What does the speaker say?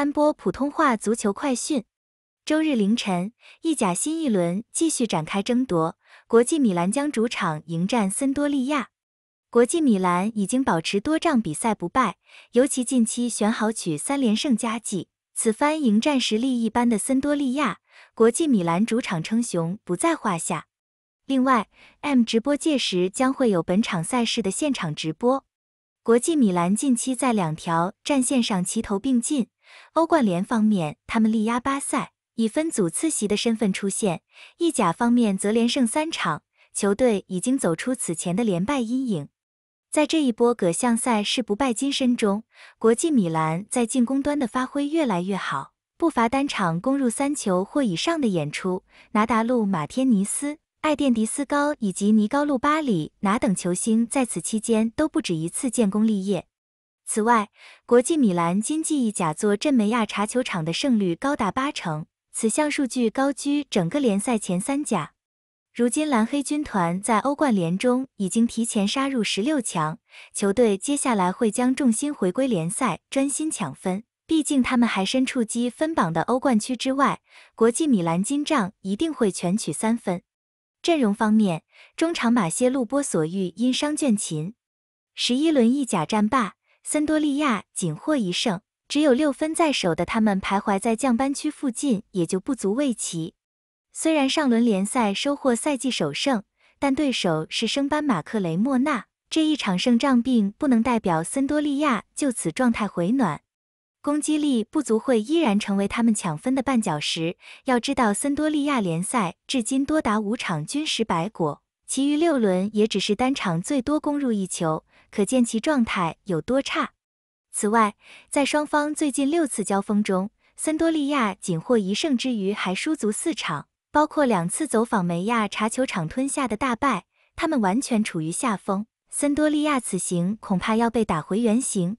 三波普通话足球快讯：周日凌晨，意甲新一轮继续展开争夺。国际米兰将主场迎战森多利亚。国际米兰已经保持多仗比赛不败，尤其近期选好取三连胜佳绩。此番迎战实力一般的森多利亚，国际米兰主场称雄不在话下。另外，M 直播届时将会有本场赛事的现场直播。国际米兰近期在两条战线上齐头并进。欧冠联方面，他们力压巴塞，以分组次席的身份出现；意甲方面则连胜三场，球队已经走出此前的连败阴影。在这一波各项赛事不败金身中，国际米兰在进攻端的发挥越来越好，不乏单场攻入三球或以上的演出。拿达路马天尼斯。爱电迪斯高以及尼高路巴里拿等球星在此期间都不止一次建功立业。此外，国际米兰今季意甲座镇梅亚查球场的胜率高达八成，此项数据高居整个联赛前三甲。如今蓝黑军团在欧冠联中已经提前杀入十六强，球队接下来会将重心回归联赛，专心抢分。毕竟他们还身处积分榜的欧冠区之外，国际米兰金帐一定会全取三分。阵容方面，中场马歇路波索遇因伤倦勤。十一轮意甲战罢，森多利亚仅获一胜，只有六分在手的他们徘徊在降班区附近，也就不足为奇。虽然上轮联赛收获赛季首胜，但对手是升班马克雷莫纳，这一场胜仗并不能代表森多利亚就此状态回暖。攻击力不足会依然成为他们抢分的绊脚石。要知道，森多利亚联赛至今多达五场均失白果，其余六轮也只是单场最多攻入一球，可见其状态有多差。此外，在双方最近六次交锋中，森多利亚仅获一胜之余还输足四场，包括两次走访梅亚查球场吞下的大败，他们完全处于下风。森多利亚此行恐怕要被打回原形。